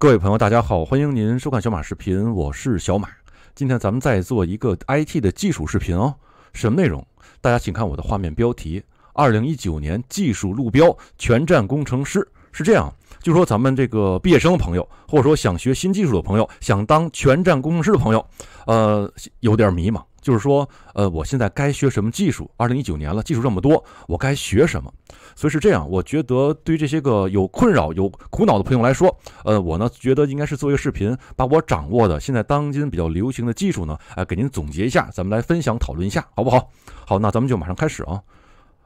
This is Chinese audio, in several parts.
各位朋友，大家好，欢迎您收看小马视频，我是小马。今天咱们再做一个 IT 的技术视频哦。什么内容？大家请看我的画面标题：二零一九年技术路标全站工程师是这样。就说咱们这个毕业生朋友，或者说想学新技术的朋友，想当全站工程师的朋友，呃，有点迷茫。就是说，呃，我现在该学什么技术？二零一九年了，技术这么多，我该学什么？所以是这样，我觉得对于这些个有困扰、有苦恼的朋友来说，呃，我呢觉得应该是做一个视频，把我掌握的现在当今比较流行的技术呢，呃，给您总结一下，咱们来分享讨论一下，好不好？好，那咱们就马上开始啊。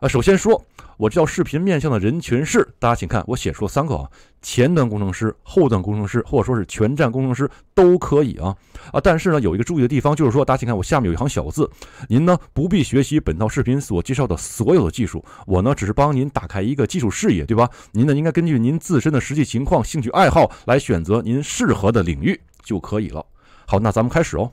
啊，首先说，我这条视频面向的人群是，大家请看，我写出了三个啊，前端工程师、后端工程师，或者说是全站工程师都可以啊啊，但是呢，有一个注意的地方，就是说，大家请看我下面有一行小字，您呢不必学习本套视频所介绍的所有的技术，我呢只是帮您打开一个技术视野，对吧？您呢应该根据您自身的实际情况、兴趣爱好来选择您适合的领域就可以了。好，那咱们开始哦。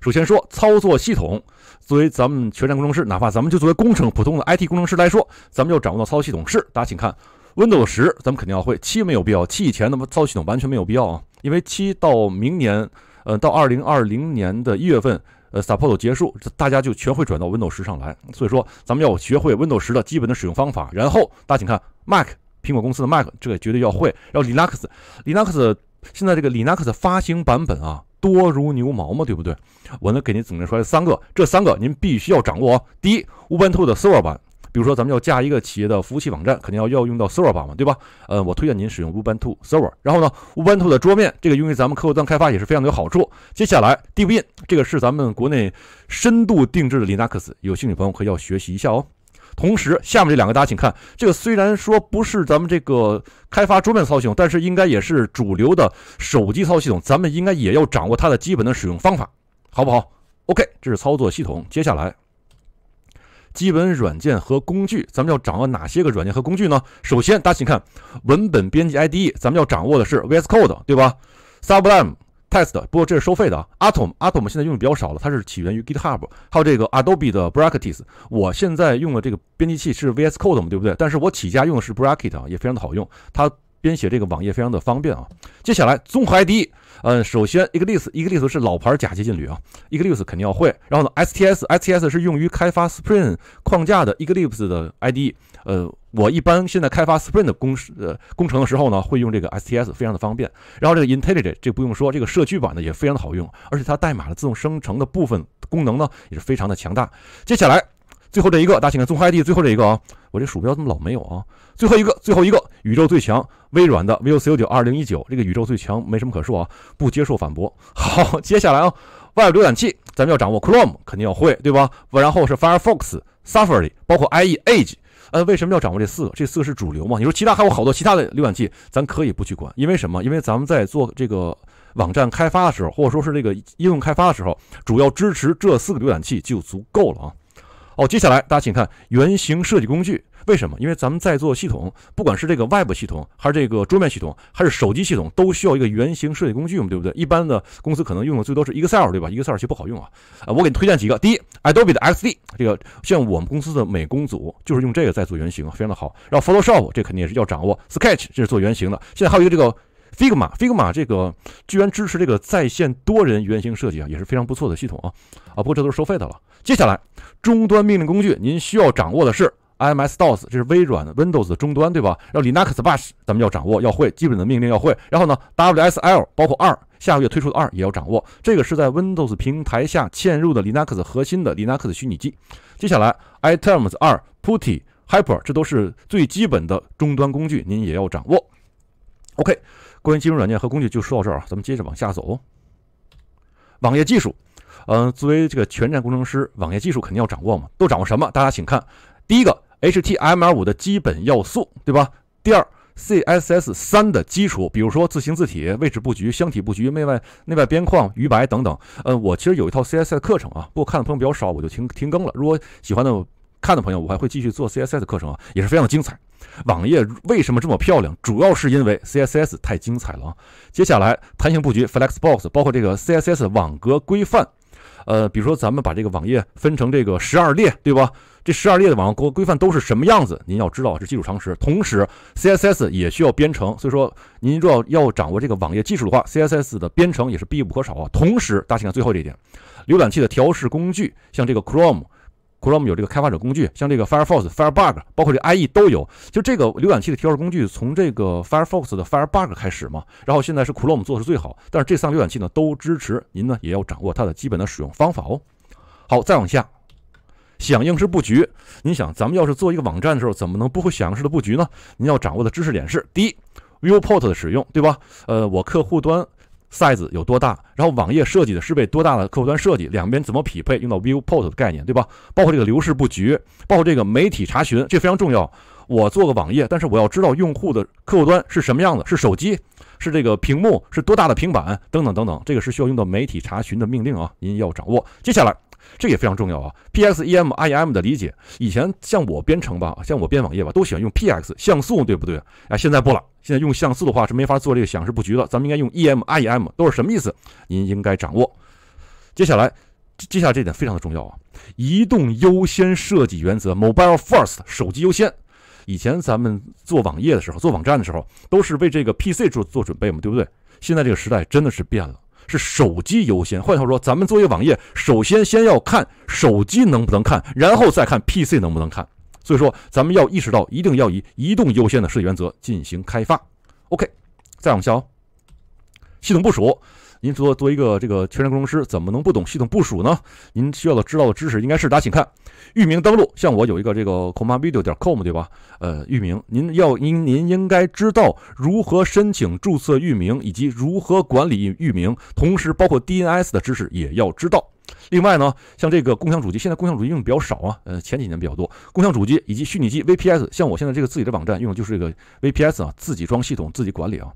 首先说操作系统。作为咱们全站工程师，哪怕咱们就作为工程普通的 IT 工程师来说，咱们要掌握到操作系统是。大家请看，Windows 十，咱们肯定要会。七没有必要，七以前那么操作系统完全没有必要啊。因为七到明年，呃，到二零二零年的一月份，呃，support 结束，大家就全会转到 Windows 十上来。所以说，咱们要学会 Windows 十的基本的使用方法。然后，大家请看 Mac，苹果公司的 Mac，这个绝对要会。然后 Linux，Linux 现在这个 Linux 发行版本啊。多如牛毛嘛，对不对？我呢给您总结出来三个，这三个您必须要掌握。第一，Ubuntu 的 Server 版，比如说咱们要架一个企业的服务器网站，肯定要要用到 Server 版嘛，对吧？呃，我推荐您使用 Ubuntu Server。然后呢，Ubuntu 的桌面，这个用于咱们客户端开发也是非常的有好处。接下来 d e b i n 这个是咱们国内深度定制的 Linux，有兴趣朋友可以要学习一下哦。同时，下面这两个大家请看，这个虽然说不是咱们这个开发桌面操作系统，但是应该也是主流的手机操作系统，咱们应该也要掌握它的基本的使用方法，好不好？OK，这是操作系统。接下来，基本软件和工具，咱们要掌握哪些个软件和工具呢？首先，大家请看文本编辑 IDE，咱们要掌握的是 VS Code，对吧？Sublime。Test，不过这是收费的啊。Atom，Atom 现在用的比较少了，它是起源于 GitHub，还有这个 Adobe 的 Brackets。我现在用的这个编辑器是 VS Code，嘛，对不对？但是我起家用的是 Bracket 啊，也非常的好用，它编写这个网页非常的方便啊。接下来综合 IDE，嗯，首先 Eclipse，Eclipse 是老牌假接近旅啊，Eclipse 肯定要会。然后呢，STS，STS 是用于开发 Spring 框架的 Eclipse 的 i d 呃。我一般现在开发 Spring 的工呃工程的时候呢，会用这个 S T S，非常的方便。然后这个 IntelliJ，这不用说，这个社区版呢也非常的好用，而且它代码的自动生成的部分功能呢也是非常的强大。接下来最后这一个，大家请看综合 ID 最后这一个啊，我这鼠标怎么老没有啊？最后一个，最后一个，宇宙最强微软的 v i o c s 九二零一九，这个宇宙最强没什么可说啊，不接受反驳。好，接下来啊，外部浏览器咱们要掌握 Chrome，肯定要会，对吧？然后是 Firefox、Safari，包括 IE Edge。呃，为什么要掌握这四个？这四个是主流嘛？你说其他还有好多其他的浏览器，咱可以不去管。因为什么？因为咱们在做这个网站开发的时候，或者说是这个应用开发的时候，主要支持这四个浏览器就足够了啊。哦，接下来大家请看原型设计工具。为什么？因为咱们在做系统，不管是这个 Web 系统，还是这个桌面系统，还是手机系统，都需要一个原型设计工具嘛，对不对？一般的公司可能用的最多是 Excel，对吧？Excel 其实不好用啊。啊，我给你推荐几个。第一，Adobe 的 XD，这个像我们公司的美工组就是用这个在做原型，非常的好。然后 Photoshop，这肯定也是要掌握。Sketch 这是做原型的。现在还有一个这个 Figma，Figma 这个居然支持这个在线多人原型设计啊，也是非常不错的系统啊。啊，不过这都是收费的了。接下来，终端命令工具您需要掌握的是。I M S DOS 这是微软的 Windows 的终端，对吧？然后 Linux Bash 咱们要掌握，要会基本的命令要会。然后呢，W S L 包括二下个月推出的二也要掌握。这个是在 Windows 平台下嵌入的 Linux 核心的 Linux 虚拟机。接下来，i T E M S 二 Putty Hyper 这都是最基本的终端工具，您也要掌握。OK，关于金融软件和工具就说到这儿啊，咱们接着往下走。网页技术，嗯，作为这个全站工程师，网页技术肯定要掌握嘛。都掌握什么？大家请看，第一个。HTML 五的基本要素，对吧？第二，CSS 三的基础，比如说字形字体、位置布局、箱体布局、内外内外边框、余白等等。呃，我其实有一套 CSS 课程啊，不过看的朋友比较少，我就停停更了。如果喜欢的看的朋友，我还会继续做 CSS 课程啊，也是非常的精彩。网页为什么这么漂亮？主要是因为 CSS 太精彩了啊。接下来弹性布局 Flexbox，包括这个 CSS 网格规范。呃，比如说咱们把这个网页分成这个十二列，对吧？这十二列的网络规规范都是什么样子？您要知道是基础常识。同时，CSS 也需要编程，所以说您若要掌握这个网页技术的话，CSS 的编程也是必不可少啊。同时，大家看最后这一点，浏览器的调试工具，像这个 Chrome。Chrome 有这个开发者工具，像这个 Firefox、Firebug，包括这 IE 都有。就这个浏览器的调试工具，从这个 Firefox 的 Firebug 开始嘛，然后现在是 Chrome 做的是最好。但是这三个浏览器呢，都支持，您呢也要掌握它的基本的使用方法哦。好，再往下，响应式布局。你想，咱们要是做一个网站的时候，怎么能不会响应式的布局呢？您要掌握的知识点是：第一，Viewport 的使用，对吧？呃，我客户端。size 有多大？然后网页设计的是为多大的客户端设计？两边怎么匹配？用到 viewport 的概念，对吧？包括这个流式布局，包括这个媒体查询，这非常重要。我做个网页，但是我要知道用户的客户端是什么样子：是手机，是这个屏幕，是多大的平板，等等等等。这个是需要用到媒体查询的命令啊，您要掌握。接下来，这也非常重要啊。px、em、i e m 的理解，以前像我编程吧，像我编网页吧，都喜欢用 px，像素，对不对啊？现在不了。现在用像素的话是没法做这个响式布局的，咱们应该用 EM、i e m 都是什么意思？您应该掌握。接下来，接下来这点非常的重要啊！移动优先设计原则 （Mobile First），手机优先。以前咱们做网页的时候、做网站的时候，都是为这个 PC 做做准备嘛，对不对？现在这个时代真的是变了，是手机优先。换句话说，咱们做一个网页，首先先要看手机能不能看，然后再看 PC 能不能看。所以说，咱们要意识到，一定要以移动优先的设计原则进行开发。OK，再往下哦，系统部署。您做做一个这个全栈工程师，怎么能不懂系统部署呢？您需要的知道的知识应该是，大家请看，域名登录。像我有一个这个 comvideo 点 com 对吧？呃，域名，您要您您应该知道如何申请注册域名，以及如何管理域名，同时包括 DNS 的知识也要知道。另外呢，像这个共享主机，现在共享主机用的比较少啊，呃，前几年比较多。共享主机以及虚拟机 VPS，像我现在这个自己的网站用的就是这个 VPS 啊，自己装系统，自己管理啊。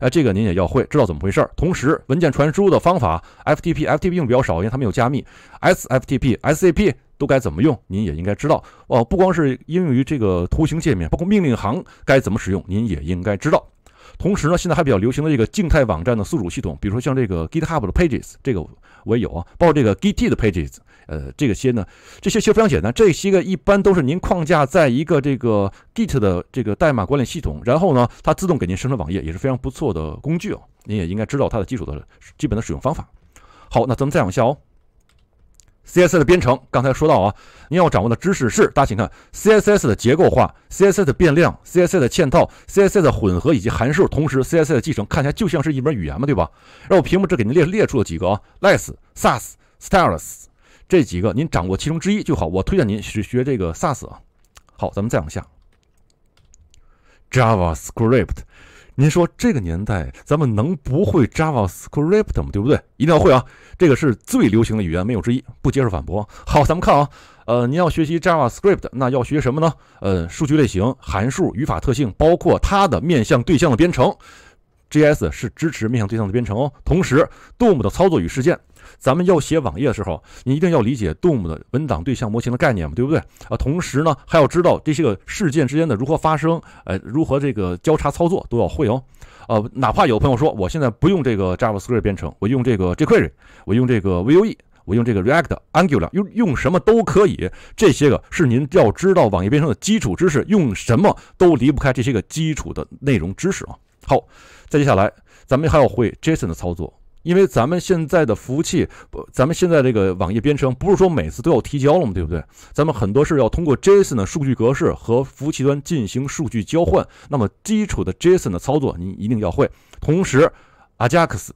哎，这个您也要会，知道怎么回事儿。同时，文件传输的方法 FTP，FTP 用比较少，因为它没有加密。SFTP、SCP 都该怎么用，您也应该知道哦。不光是应用于这个图形界面，包括命令行该怎么使用，您也应该知道。同时呢，现在还比较流行的这个静态网站的宿主系统，比如说像这个 GitHub 的 Pages，这个。我也有啊，包括这个 Git 的 Pages，呃，这个些呢，这些其实非常简单，这些个一般都是您框架在一个这个 Git 的这个代码管理系统，然后呢，它自动给您生成网页，也是非常不错的工具哦。您也应该知道它的基础的、基本的使用方法。好，那咱们再往下哦。CSS 的编程，刚才说到啊，您要掌握的知识是，大家请看 CSS 的结构化、CSS 的变量、CSS 的嵌套、CSS 的混合以及函数，同时 CSS 的继承，看起来就像是一门语言嘛，对吧？让我屏幕这给您列列出了几个啊，less、sass、stylus 这几个，您掌握其中之一就好。我推荐您去学这个 sass 啊。好，咱们再往下，JavaScript。您说这个年代咱们能不会 JavaScript 吗？对不对？一定要会啊！这个是最流行的语言，没有之一，不接受反驳。好，咱们看啊，呃，您要学习 JavaScript，那要学什么呢？呃，数据类型、函数、语法特性，包括它的面向对象的编程 G s 是支持面向对象的编程哦。同时，DOM 的操作与事件。咱们要写网页的时候，你一定要理解 DOM 的文档对象模型的概念嘛，对不对啊？同时呢，还要知道这些个事件之间的如何发生，呃，如何这个交叉操作都要会哦。呃，哪怕有朋友说我现在不用这个 JavaScript 编程，我用这个 jQuery，我用这个 Vue，我用这个 React、Angular，用用什么都可以。这些个是您要知道网页编程的基础知识，用什么都离不开这些个基础的内容知识啊。好，再接下来咱们还要会 JSON 的操作。因为咱们现在的服务器，咱们现在这个网页编程不是说每次都要提交了吗？对不对？咱们很多是要通过 JSON 的数据格式和服务器端进行数据交换。那么基础的 JSON 的操作你一定要会。同时，Ajax，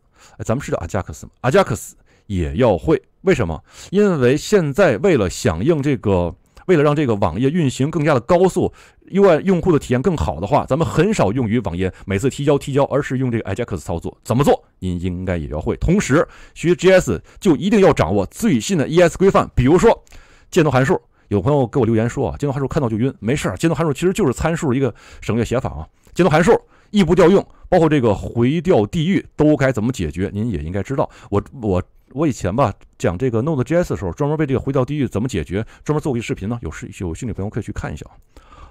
咱们是叫 Ajax 吗？Ajax 也要会。为什么？因为现在为了响应这个。为了让这个网页运行更加的高速，UI 用户的体验更好的话，咱们很少用于网页每次提交提交，而是用这个 AJAX 操作。怎么做？您应该也要会。同时学 JS 就一定要掌握最新的 ES 规范，比如说箭头函数。有朋友给我留言说啊，箭头函数看到就晕。没事儿，箭头函数其实就是参数一个省略写法啊。箭头函数异步调用，包括这个回调地域都该怎么解决？您也应该知道。我我。我以前吧讲这个 Node.js 的时候，专门为这个回到地狱怎么解决，专门做过一个视频呢。有事有兴趣朋友可以去看一下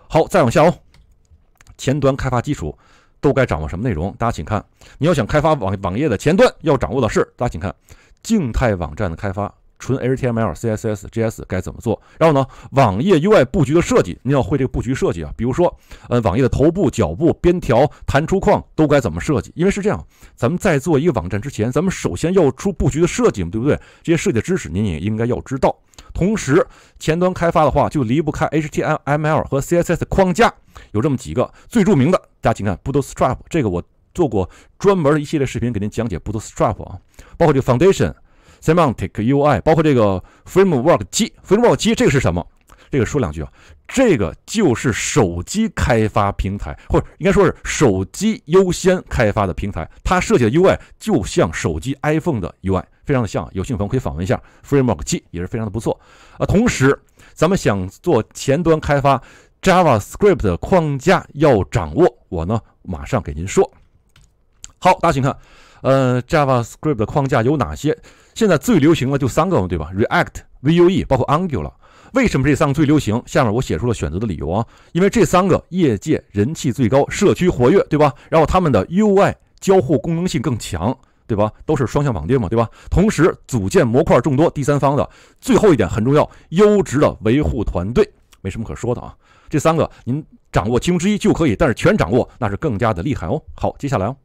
好，再往下哦，前端开发基础都该掌握什么内容？大家请看，你要想开发网网页的前端，要掌握的是大家请看静态网站的开发。纯 HTML、CSS、JS 该怎么做？然后呢，网页 UI 布局的设计，您要会这个布局设计啊。比如说，呃，网页的头部、脚部、边条、弹出框都该怎么设计？因为是这样，咱们在做一个网站之前，咱们首先要出布局的设计，对不对？这些设计的知识您也应该要知道。同时，前端开发的话就离不开 HTML 和 CSS 框架，有这么几个最著名的，大家请看 Bootstrap，这个我做过专门的一系列视频给您讲解 Bootstrap 啊，包括这个 Foundation。Semantic UI，包括这个 Framework 7，Framework 7这个是什么？这个说两句啊，这个就是手机开发平台，或者应该说是手机优先开发的平台。它设计的 UI 就像手机 iPhone 的 UI，非常的像。有趣的朋友可以访问一下 Framework 7，也是非常的不错啊。同时，咱们想做前端开发，JavaScript 框架要掌握。我呢，马上给您说。好，大家请看。呃，JavaScript 的框架有哪些？现在最流行的就三个，对吧？React、Vue，包括 Angular。为什么这三个最流行？下面我写出了选择的理由啊，因为这三个业界人气最高，社区活跃，对吧？然后他们的 UI 交互功能性更强，对吧？都是双向绑定嘛，对吧？同时，组件模块众多，第三方的。最后一点很重要，优质的维护团队，没什么可说的啊。这三个您掌握其中之一就可以，但是全掌握那是更加的厉害哦。好，接下来哦。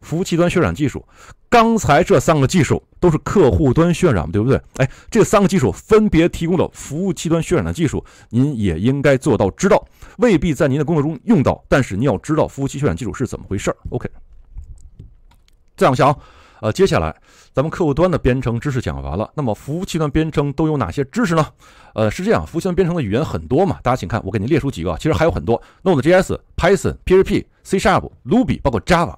服务器端渲染技术，刚才这三个技术都是客户端渲染，对不对？哎，这三个技术分别提供了服务器端渲染的技术，您也应该做到知道，未必在您的工作中用到，但是您要知道服务器渲染技术是怎么回事儿。OK，再往下啊，呃，接下来咱们客户端的编程知识讲完了，那么服务器端编程都有哪些知识呢？呃，是这样，服务器端编程的语言很多嘛，大家请看，我给您列出几个其实还有很多，Node.js、Python、PHP、C#、Ruby，包括 Java。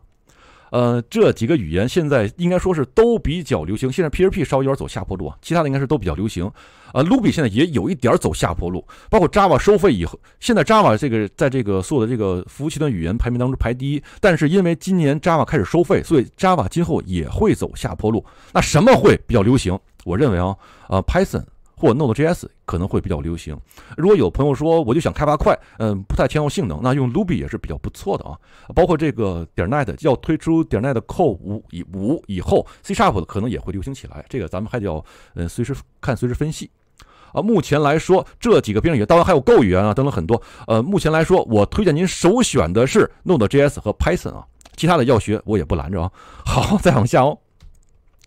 呃，这几个语言现在应该说是都比较流行。现在 p r p 稍微有点走下坡路啊，其他的应该是都比较流行。啊，Ruby 现在也有一点走下坡路，包括 Java 收费以后，现在 Java 这个在这个所有的这个服务器端语言排名当中排第一，但是因为今年 Java 开始收费，所以 Java 今后也会走下坡路。那什么会比较流行？我认为啊，呃，Python。或 Node.js 可能会比较流行。如果有朋友说我就想开发快，嗯，不太强调性能，那用 Ruby 也是比较不错的啊。包括这个点 .net 要推出点 .net Core 五以五以后，C# Sharp 可能也会流行起来。这个咱们还得要，嗯，随时看，随时分析。啊，目前来说这几个编程语言，当然还有 Go 语言啊，等等很多。呃，目前来说，我推荐您首选的是 Node.js 和 Python 啊，其他的要学我也不拦着啊。好，再往下哦，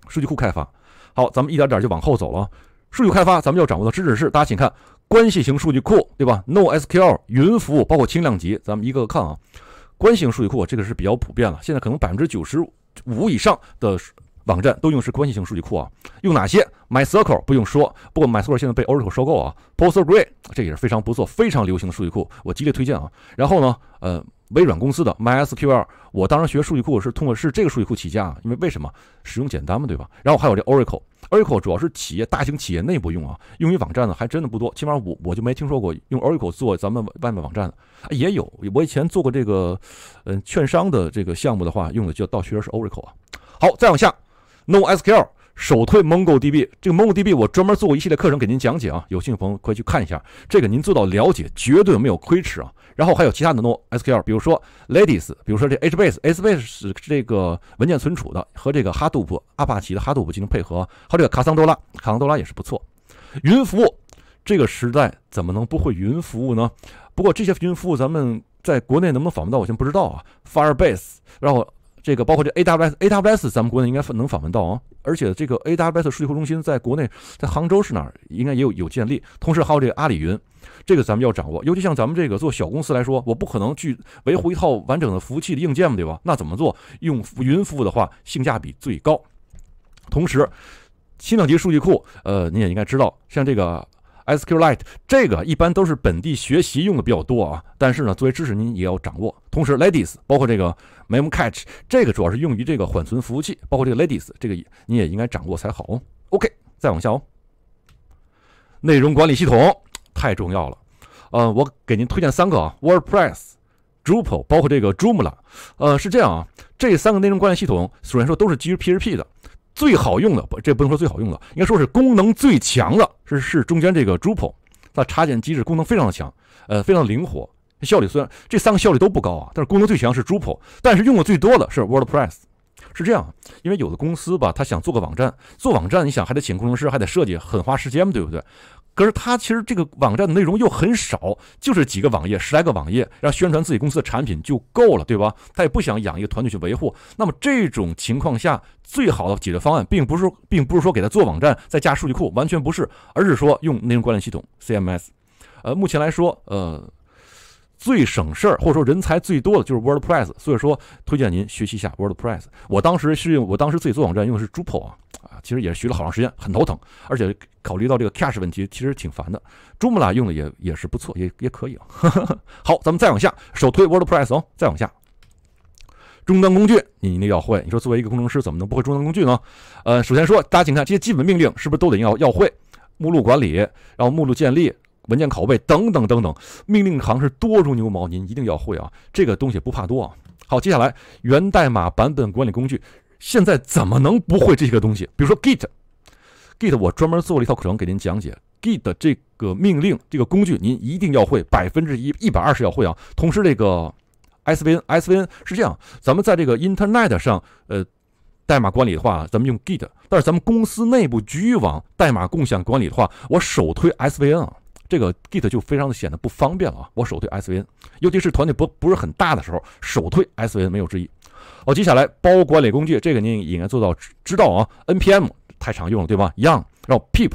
数据库开发。好，咱们一点点就往后走了。数据开发，咱们要掌握的知识是，大家请看关系型数据库，对吧？NoSQL 云服务包括轻量级，咱们一个个看啊。关系型数据库这个是比较普遍了，现在可能百分之九十五以上的网站都用是关系型数据库啊。用哪些？MySQL 不用说，不过 MySQL 现在被 Oracle 收购啊。PostgreSQL 这也是非常不错、非常流行的数据库，我极力推荐啊。然后呢，呃，微软公司的 MySQL，我当时学数据库是通过是这个数据库起家，因为为什么使用简单嘛，对吧？然后还有这 Oracle。Oracle 主要是企业、大型企业内部用啊，用于网站的还真的不多，起码我我就没听说过用 Oracle 做咱们外面网站的，也有。我以前做过这个，嗯，券商的这个项目的话，用的叫倒确实是 Oracle 啊。好，再往下，NoSQL。首推 MongoDB，这个 MongoDB 我专门做过一系列课程给您讲解啊，有兴趣朋友可以去看一下，这个您做到了解，绝对没有亏吃啊。然后还有其他的 NoSQL，比如说 l a d i e s 比如说这 HBase，HBase 是这个文件存储的，和这个 Hadoop，阿帕奇的 Hadoop 进行配合，还有这个卡桑多拉，卡桑多拉也是不错。云服务，这个时代怎么能不会云服务呢？不过这些云服务咱们在国内能不能访问到，我先不知道啊。Firebase，然后。这个包括这 A W S A W S，咱们国内应该能访问到啊，而且这个 A W S 数据库中心在国内在杭州是哪儿，应该也有有建立，同时还有这个阿里云，这个咱们要掌握，尤其像咱们这个做小公司来说，我不可能去维护一套完整的服务器的硬件嘛，对吧？那怎么做？用云服务的话，性价比最高。同时，新量级数据库，呃，你也应该知道，像这个。SQLite 这个一般都是本地学习用的比较多啊，但是呢，作为知识您也要掌握。同时 l a d i e s 包括这个 m e m c a c h e 这个主要是用于这个缓存服务器，包括这个 l a d i e s 这个也您也应该掌握才好。OK，再往下哦，内容管理系统太重要了。呃，我给您推荐三个啊：WordPress、Drupal 包括这个 Joomla。呃，是这样啊，这三个内容管理系统虽然说都是基于 PHP 的。最好用的不，这不能说最好用的，应该说是功能最强的，是是中间这个 r o p a l 它插件机制功能非常的强，呃，非常灵活，效率虽然这三个效率都不高啊，但是功能最强是 r o p a l 但是用的最多的是 WordPress，是这样，因为有的公司吧，他想做个网站，做网站你想还得请工程师，还得设计，很花时间嘛，对不对？可是他其实这个网站的内容又很少，就是几个网页，十来个网页，让宣传自己公司的产品就够了，对吧？他也不想养一个团队去维护。那么这种情况下，最好的解决方案并不是，并不是说给他做网站再加数据库，完全不是，而是说用内容管理系统 CMS。呃，目前来说，呃，最省事儿或者说人才最多的就是 WordPress，所以说推荐您学习一下 WordPress。我当时是用我当时自己做网站用的是 r o o a l a 啊。其实也学了好长时间，很头疼，而且考虑到这个 cache 问题，其实挺烦的。珠穆朗用的也也是不错，也也可以啊。好，咱们再往下，首推 WordPress。哦，再往下，终端工具你一定要会。你说作为一个工程师，怎么能不会终端工具呢？呃，首先说，大家请看这些基本命令是不是都得要要会？目录管理，然后目录建立、文件拷贝等等等等，命令行是多如牛毛，您一定要会啊。这个东西不怕多啊。好，接下来源代码版本管理工具。现在怎么能不会这些个东西？比如说 Git，Git 我专门做了一套课程给您讲解 Git 这个命令、这个工具，您一定要会百分之一、一百二十要会啊。同时，这个 SVN，SVN 是这样，咱们在这个 Internet 上，呃，代码管理的话，咱们用 Git；但是咱们公司内部局域网代码共享管理的话，我首推 SVN 啊。这个 Git 就非常的显得不方便了啊，我首推 SVN，尤其是团队不不是很大的时候，首推 SVN 没有之一。好，接下来包管理工具，这个您应该做到知道啊。NPM 太常用了，对吧 y o u n 然后 Pip、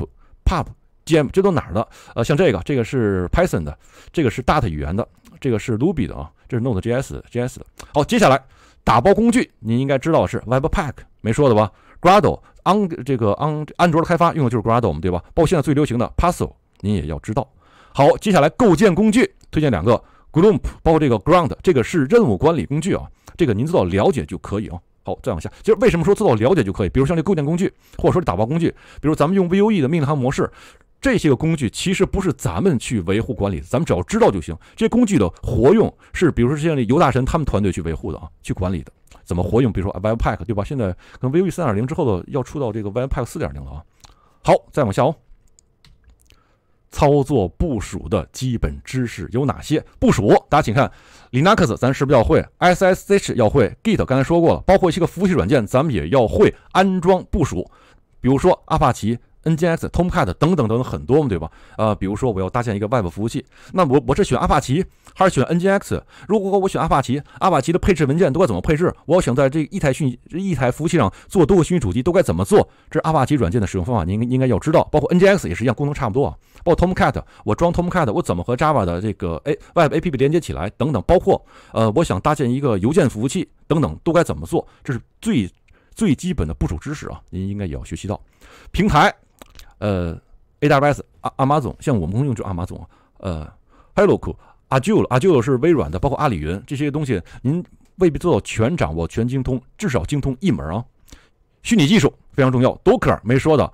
p o p Gm，这都哪儿的？呃，像这个，这个是 Python 的，这个是 Dart 语言的，这个是 Ruby 的啊，这是 Node.js、JS 的。好，接下来打包工具，您应该知道的是 Webpack，没说的吧？Gradle，on 这个 on 安卓的开发用的就是 Gradle，对吧？包括现在最流行的 p u z z l e 您也要知道。好，接下来构建工具，推荐两个。Gloop 包括这个 Ground，这个是任务管理工具啊，这个您做到了解就可以啊。好，再往下，就是为什么说做到了解就可以？比如像这构建工具，或者说这打包工具，比如咱们用 Vue 的命令行模式，这些个工具其实不是咱们去维护管理，咱们只要知道就行。这工具的活用是，比如说像这尤大神他们团队去维护的啊，去管理的，怎么活用？比如说 Webpack 对吧？现在跟 Vue 三点零之后的要出到这个 Webpack 四点零了啊。好，再往下哦。操作部署的基本知识有哪些？部署，大家请看，Linux，咱是不是要会 SSH？要会 Git？刚才说过了，包括一些个服务器软件，咱们也要会安装部署，比如说阿帕奇。n g x Tomcat 等等等等很多嘛，对吧？呃，比如说我要搭建一个 Web 服务器，那我我是选阿帕奇还是选 n g x 如果我选阿帕奇，阿帕奇的配置文件都该怎么配置？我要想在这一台训一台服务器上做多个虚拟主机，都该怎么做？这是帕奇软件的使用方法，您应该要知道。包括 n g x 也是一样，功能差不多。啊。包括 Tomcat，我装 Tomcat，我怎么和 Java 的这个哎 Web A P P 连接起来？等等，包括呃，我想搭建一个邮件服务器，等等都该怎么做？这是最最基本的部署知识啊，您应该也要学习到。平台。呃，AWS 阿阿马总，像我们公用就阿马总。呃，Hello，阿 Jul，阿 Jul 是微软的，包括阿里云这些东西，您未必做到全掌握、全精通，至少精通一门啊。虚拟技术非常重要，Docker 没说的，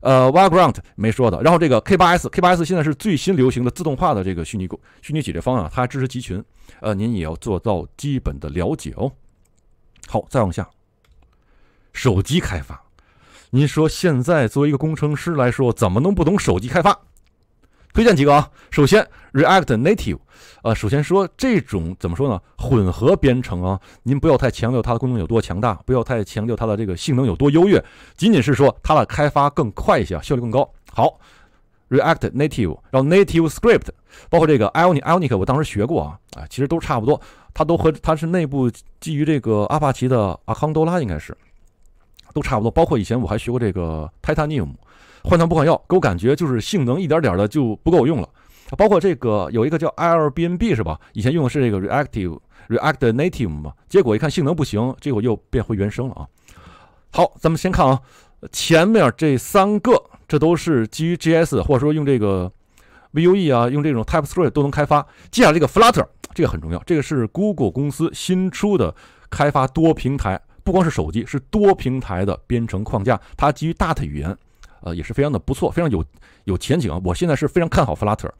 呃，Vagrant 没说的，然后这个 K8s，K8s 现在是最新流行的自动化的这个虚拟虚拟解决方案，它支持集群，呃，您也要做到基本的了解哦。好，再往下，手机开发。您说现在作为一个工程师来说，怎么能不懂手机开发？推荐几个啊。首先，React Native，呃，首先说这种怎么说呢？混合编程啊，您不要太强调它的功能有多强大，不要太强调它的这个性能有多优越，仅仅是说它的开发更快一些啊，效率更高。好，React Native，然后 Native Script，包括这个 Ionic，Ionic 我当时学过啊，啊，其实都差不多，它都和它是内部基于这个阿帕奇的阿康多拉应该是。都差不多，包括以前我还学过这个 Titanium，换汤不换药，给我感觉就是性能一点点的就不够用了。包括这个有一个叫 Airbnb 是吧？以前用的是这个 Reactive React Native 嘛，结果一看性能不行，结果又变回原生了啊。好，咱们先看啊，前面这三个，这都是基于 JS 或者说用这个 Vue 啊，用这种 TypeScript 都能开发。接下来这个 Flutter 这个很重要，这个是 Google 公司新出的开发多平台。不光是手机，是多平台的编程框架，它基于 Dart 语言，呃，也是非常的不错，非常有有前景啊！我现在是非常看好 Flutter，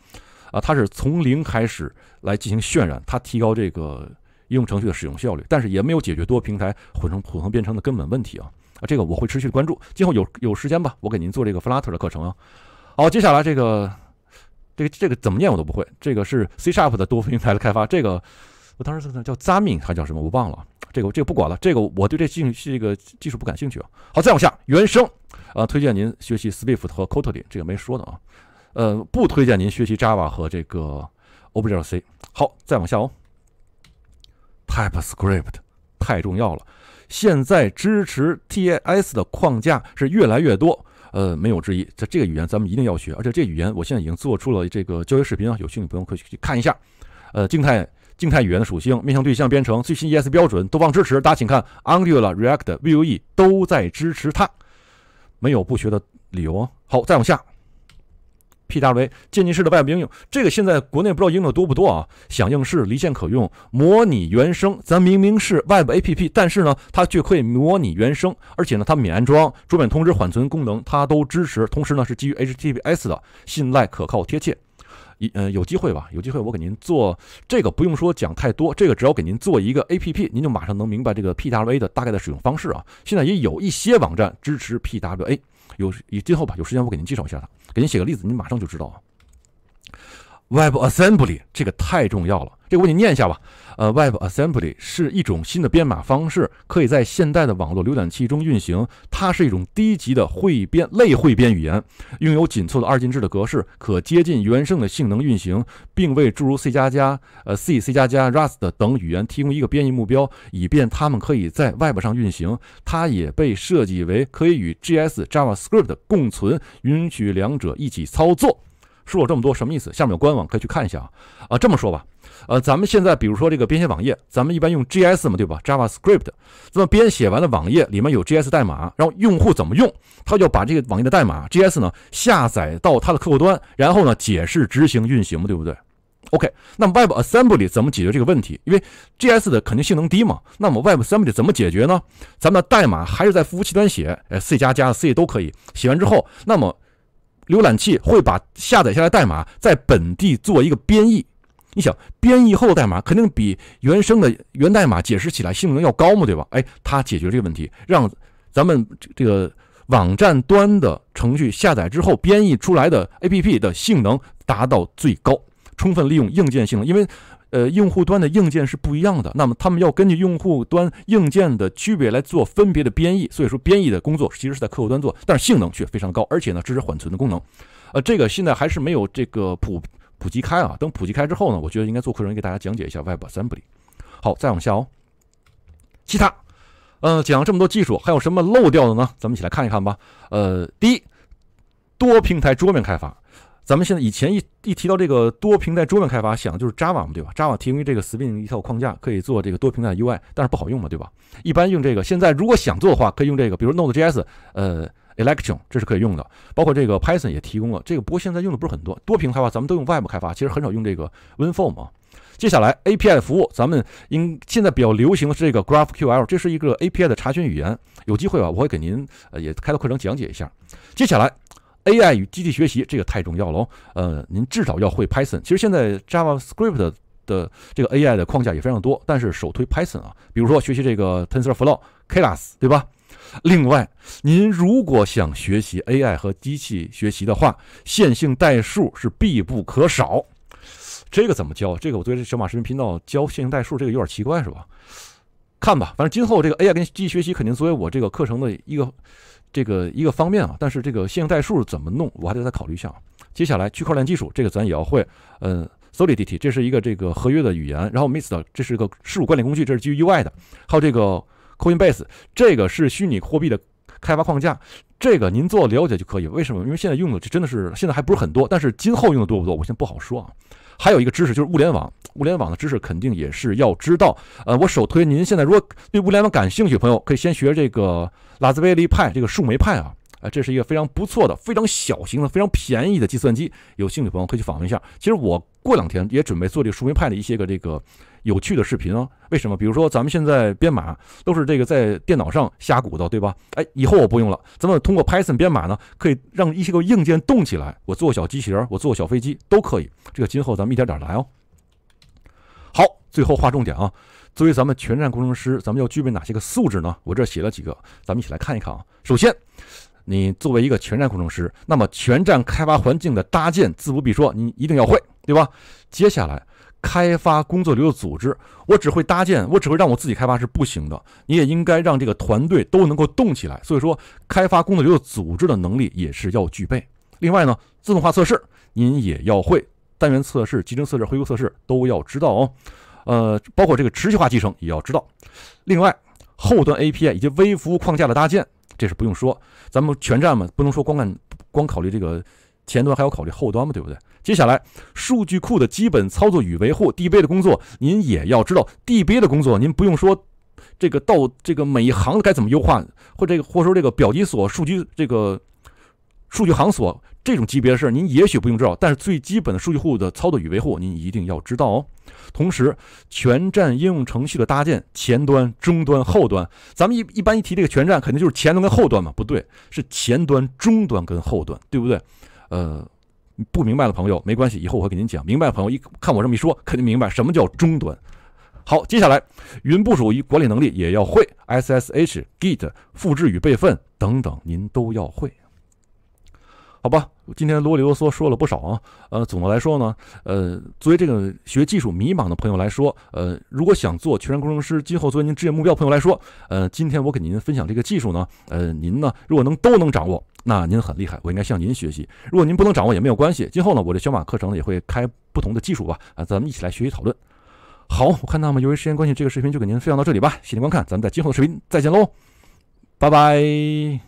啊，它是从零开始来进行渲染，它提高这个应用程序的使用效率，但是也没有解决多平台混成混合编程的根本问题啊！啊，这个我会持续关注，今后有有时间吧，我给您做这个 Flutter 的课程啊。好，接下来这个这个这个怎么念我都不会，这个是 C Sharp 的多平台的开发，这个我当时叫叫 Zamin，叫什么我忘了。这个这个不管了，这个我对这技这个技术不感兴趣啊。好，再往下，原声，啊，推荐您学习 Swift 和 Kotlin，这个没说的啊。呃，不推荐您学习 Java 和这个 Objective C。好，再往下哦，TypeScript 太重要了，现在支持 T S 的框架是越来越多，呃，没有之一。这这个语言咱们一定要学，而且这语言我现在已经做出了这个教学视频啊，有兴趣朋友可以去看一下。呃，静态。静态语言的属性，面向对象编程，最新 ES 标准都帮支持，大家请看 Angular、React、Vue 都在支持它，没有不学的理由啊！好，再往下，PWA 建议式的 Web 应用，这个现在国内不知道应用多不多啊？响应式、离线可用、模拟原生，咱明明是 Web App，但是呢，它却可以模拟原生，而且呢，它免安装，桌面通知、缓存功能它都支持，同时呢，是基于 HTTPS 的，信赖可靠贴切。一嗯，有机会吧？有机会我给您做这个，不用说讲太多，这个只要给您做一个 A P P，您就马上能明白这个 P W A 的大概的使用方式啊。现在也有一些网站支持 P W A，有以今后吧，有时间我给您介绍一下它，给您写个例子，您马上就知道啊。Web Assembly 这个太重要了，这个我给你念一下吧。呃，Web Assembly 是一种新的编码方式，可以在现代的网络浏览器中运行。它是一种低级的汇编类汇编语言，拥有紧凑的二进制的格式，可接近原生的性能运行，并为诸如 C 加加、呃 C C 加加、Rust 等语言提供一个编译目标，以便它们可以在 Web 上运行。它也被设计为可以与 g s JavaScript 共存，允许两者一起操作。说了这么多什么意思？下面有官网可以去看一下啊。啊，这么说吧，呃，咱们现在比如说这个编写网页，咱们一般用 JS 嘛，对吧？JavaScript。那么编写完了网页里面有 JS 代码，然后用户怎么用？他就把这个网页的代码 JS 呢下载到他的客户端，然后呢解释执行运行嘛，对不对？OK，那么 Web Assembly 怎么解决这个问题？因为 JS 的肯定性能低嘛，那么 Web Assembly 怎么解决呢？咱们的代码还是在服务器端写，哎，C 加加、C 都可以。写完之后，那么浏览器会把下载下来代码在本地做一个编译，你想编译后代码肯定比原生的源代码解释起来性能要高嘛，对吧？哎，它解决这个问题，让咱们这个网站端的程序下载之后编译出来的 APP 的性能达到最高，充分利用硬件性能，因为。呃，用户端的硬件是不一样的，那么他们要根据用户端硬件的区别来做分别的编译，所以说编译的工作其实是在客户端做，但是性能却非常高，而且呢支持缓存的功能。呃，这个现在还是没有这个普普及开啊，等普及开之后呢，我觉得应该做课程给大家讲解一下 Web Assembly。好，再往下哦。其他，呃，讲这么多技术，还有什么漏掉的呢？咱们一起来看一看吧。呃，第一，多平台桌面开发。咱们现在以前一一提到这个多平台桌面开发，想的就是 Java 嘛，对吧？Java 提供于这个 Spring 一套框架，可以做这个多平台 UI，但是不好用嘛，对吧？一般用这个。现在如果想做的话，可以用这个，比如 Node.js，呃，Electron 这是可以用的，包括这个 Python 也提供了这个。不过现在用的不是很多。多平台话咱们都用 Web 开发，其实很少用这个 Winform 啊。接下来 API 服务，咱们应现在比较流行是这个 GraphQL，这是一个 API 的查询语言。有机会吧，我会给您呃也开个课程讲解一下。接下来。AI 与机器学习这个太重要了哦，呃，您至少要会 Python。其实现在 JavaScript 的这个 AI 的框架也非常多，但是首推 Python 啊。比如说学习这个 TensorFlow、Keras，对吧？另外，您如果想学习 AI 和机器学习的话，线性代数是必不可少。这个怎么教？这个我对这小马视频频道教线性代数这个有点奇怪，是吧？看吧，反正今后这个 AI 跟机器学习肯定作为我这个课程的一个这个一个方面啊。但是这个线性代数怎么弄，我还得再考虑一下。接下来区块链技术，这个咱也要会。嗯，Solidity 这是一个这个合约的语言，然后 Mist 这是个事物关联工具，这是基于 UI 的。还有这个 Coinbase 这个是虚拟货币的开发框架，这个您做了解就可以。为什么？因为现在用的真的是现在还不是很多，但是今后用的多不多，我先不好说啊。还有一个知识就是物联网。物联网的知识肯定也是要知道。呃，我首推您现在如果对物联网感兴趣，朋友可以先学这个拉兹维利派这个树莓派啊。啊，这是一个非常不错的、非常小型的、非常便宜的计算机。有兴趣朋友可以去访问一下。其实我过两天也准备做这个树莓派的一些个这个有趣的视频啊。为什么？比如说咱们现在编码都是这个在电脑上瞎鼓捣，对吧？哎，以后我不用了。咱们通过 Python 编码呢，可以让一些个硬件动起来。我做个小机器人，我做个小飞机都可以。这个今后咱们一点点来哦。最后划重点啊！作为咱们全站工程师，咱们要具备哪些个素质呢？我这写了几个，咱们一起来看一看啊。首先，你作为一个全站工程师，那么全站开发环境的搭建自不必说，你一定要会，对吧？接下来，开发工作流的组织，我只会搭建，我只会让我自己开发是不行的，你也应该让这个团队都能够动起来。所以说，开发工作流的组织的能力也是要具备。另外呢，自动化测试，您也要会，单元测试、集成测试、回归测试都要知道哦。呃，包括这个持续化集成也要知道。另外，后端 API 以及微服务框架的搭建，这是不用说。咱们全站嘛，不能说光看光考虑这个前端，还要考虑后端嘛，对不对？接下来，数据库的基本操作与维护、DB 的工作，您也要知道。DB 的工作，您不用说这个到这个每一行该怎么优化，或这个或说这个表级锁、数据这个。数据行锁这种级别的事儿，您也许不用知道，但是最基本的数据库的操作与维护，您一定要知道哦。同时，全站应用程序的搭建，前端、中端、后端，咱们一一般一提这个全站，肯定就是前端跟后端嘛？不对，是前端、中端跟后端，对不对？呃，不明白的朋友没关系，以后我会给您讲。明白的朋友一看我这么一说，肯定明白什么叫中端。好，接下来云部署与管理能力也要会，SSH、Git、复制与备份等等，您都要会。好吧，今天啰里啰嗦说了不少啊，呃，总的来说呢，呃，作为这个学技术迷茫的朋友来说，呃，如果想做全人工程师，今后作为您职业目标朋友来说，呃，今天我给您分享这个技术呢，呃，您呢，如果能都能掌握，那您很厉害，我应该向您学习。如果您不能掌握也没有关系，今后呢，我的小马课程也会开不同的技术吧，啊，咱们一起来学习讨论。好，我看那么由于时间关系，这个视频就给您分享到这里吧，谢谢观看，咱们在今后的视频再见喽，拜拜。